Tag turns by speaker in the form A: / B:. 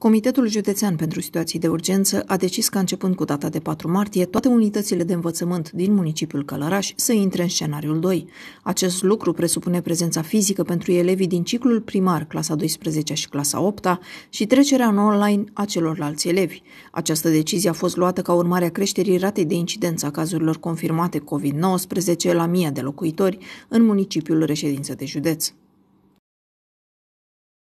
A: Comitetul Județean pentru Situații de Urgență a decis că, începând cu data de 4 martie, toate unitățile de învățământ din municipiul Călăraș să intre în scenariul 2. Acest lucru presupune prezența fizică pentru elevii din ciclul primar, clasa 12 și clasa 8 și trecerea în online a celorlalți elevi. Această decizie a fost luată ca urmare a creșterii ratei de incidență a cazurilor confirmate COVID-19 la 1000 de locuitori în municipiul reședință de județ.